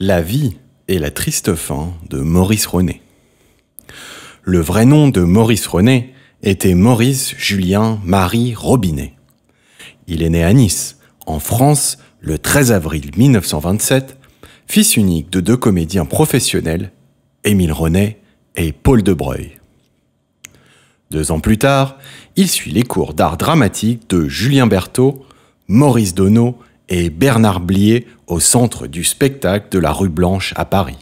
La vie et la triste fin de Maurice René. Le vrai nom de Maurice René était Maurice Julien Marie Robinet. Il est né à Nice, en France, le 13 avril 1927, fils unique de deux comédiens professionnels, Émile René et Paul Debreuil. Deux ans plus tard, il suit les cours d'art dramatique de Julien Berthaud, Maurice Donneau et Bernard Blier au centre du spectacle de la rue Blanche à Paris.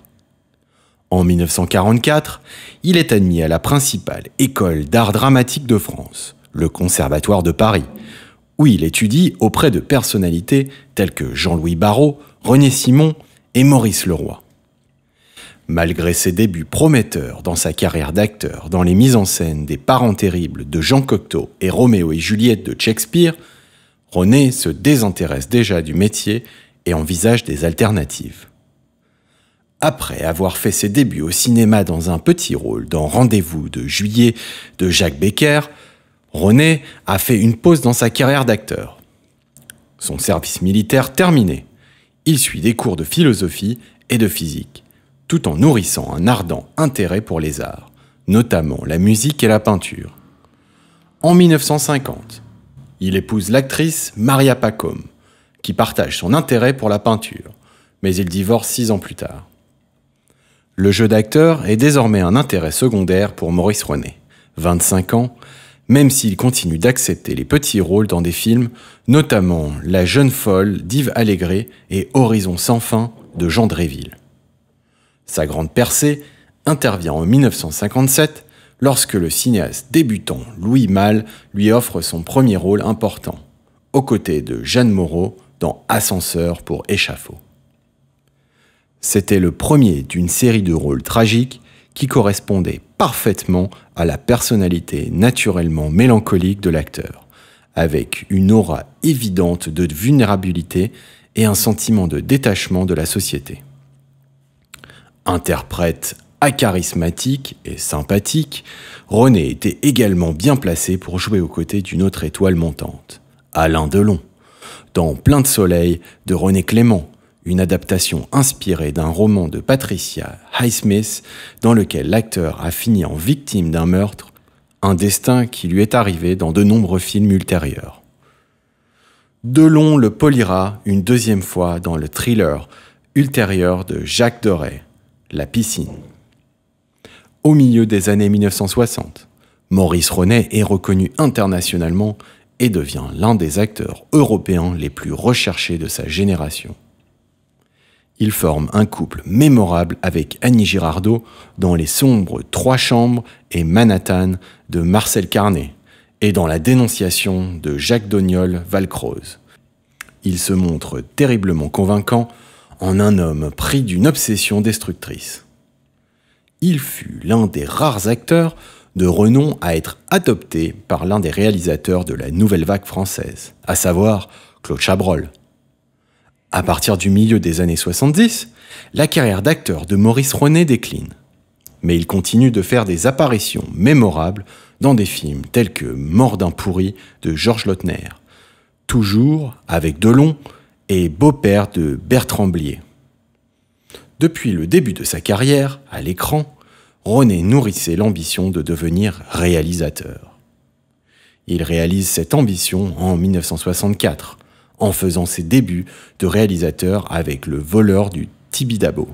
En 1944, il est admis à la principale école d'art dramatique de France, le Conservatoire de Paris, où il étudie auprès de personnalités telles que Jean-Louis Barrault, René Simon et Maurice Leroy. Malgré ses débuts prometteurs dans sa carrière d'acteur dans les mises en scène des Parents terribles de Jean Cocteau et Roméo et Juliette de Shakespeare, René se désintéresse déjà du métier et envisage des alternatives. Après avoir fait ses débuts au cinéma dans un petit rôle dans Rendez-vous de juillet de Jacques Becker, René a fait une pause dans sa carrière d'acteur. Son service militaire terminé, il suit des cours de philosophie et de physique, tout en nourrissant un ardent intérêt pour les arts, notamment la musique et la peinture. En 1950, il épouse l'actrice Maria Pacom, qui partage son intérêt pour la peinture, mais il divorce six ans plus tard. Le jeu d'acteur est désormais un intérêt secondaire pour Maurice René, 25 ans, même s'il continue d'accepter les petits rôles dans des films, notamment La jeune folle d'Yves Allégret et Horizon sans fin de Jean Dréville. Sa grande percée intervient en 1957 lorsque le cinéaste débutant Louis Malle lui offre son premier rôle important, aux côtés de Jeanne Moreau dans Ascenseur pour échafaud. C'était le premier d'une série de rôles tragiques qui correspondait parfaitement à la personnalité naturellement mélancolique de l'acteur, avec une aura évidente de vulnérabilité et un sentiment de détachement de la société. Interprète Charismatique et sympathique, René était également bien placé pour jouer aux côtés d'une autre étoile montante, Alain Delon, dans Plein de soleil de René Clément, une adaptation inspirée d'un roman de Patricia Highsmith dans lequel l'acteur a fini en victime d'un meurtre, un destin qui lui est arrivé dans de nombreux films ultérieurs. Delon le polira une deuxième fois dans le thriller ultérieur de Jacques Doré, La piscine. Au milieu des années 1960, Maurice Ronet est reconnu internationalement et devient l'un des acteurs européens les plus recherchés de sa génération. Il forme un couple mémorable avec Annie Girardot dans les sombres Trois Chambres et Manhattan de Marcel Carnet et dans La Dénonciation de Jacques Dognol Valcroze. Il se montre terriblement convaincant en un homme pris d'une obsession destructrice il fut l'un des rares acteurs de renom à être adopté par l'un des réalisateurs de la nouvelle vague française, à savoir Claude Chabrol. À partir du milieu des années 70, la carrière d'acteur de Maurice René décline. Mais il continue de faire des apparitions mémorables dans des films tels que Mort d'un pourri de Georges Lautner, Toujours avec Delon et Beau-père de Bertrand Blier. Depuis le début de sa carrière, à l'écran, René nourrissait l'ambition de devenir réalisateur. Il réalise cette ambition en 1964, en faisant ses débuts de réalisateur avec Le voleur du Tibidabo.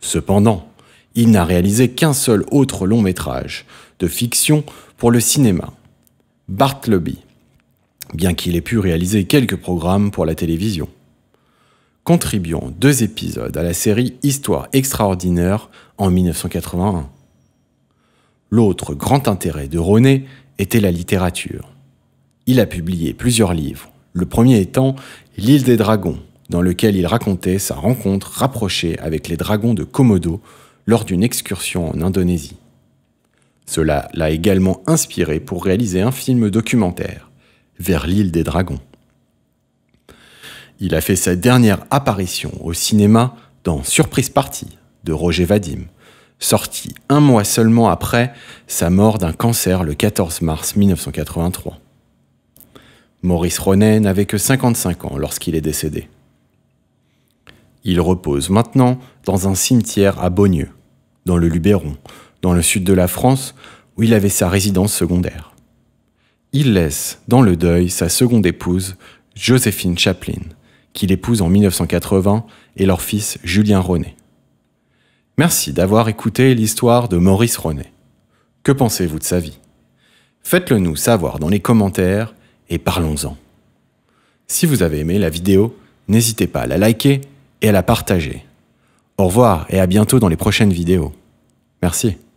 Cependant, il n'a réalisé qu'un seul autre long métrage de fiction pour le cinéma, Bartleby, bien qu'il ait pu réaliser quelques programmes pour la télévision contribuant deux épisodes à la série Histoire extraordinaire en 1981. L'autre grand intérêt de René était la littérature. Il a publié plusieurs livres, le premier étant L'île des dragons, dans lequel il racontait sa rencontre rapprochée avec les dragons de Komodo lors d'une excursion en Indonésie. Cela l'a également inspiré pour réaliser un film documentaire, Vers l'île des dragons. Il a fait sa dernière apparition au cinéma dans Surprise Party de Roger Vadim, sorti un mois seulement après sa mort d'un cancer le 14 mars 1983. Maurice Ronet n'avait que 55 ans lorsqu'il est décédé. Il repose maintenant dans un cimetière à Beaunieu, dans le Luberon, dans le sud de la France, où il avait sa résidence secondaire. Il laisse dans le deuil sa seconde épouse, Joséphine Chaplin, qu'il épouse en 1980, et leur fils Julien René. Merci d'avoir écouté l'histoire de Maurice René. Que pensez-vous de sa vie Faites-le nous savoir dans les commentaires et parlons-en. Si vous avez aimé la vidéo, n'hésitez pas à la liker et à la partager. Au revoir et à bientôt dans les prochaines vidéos. Merci.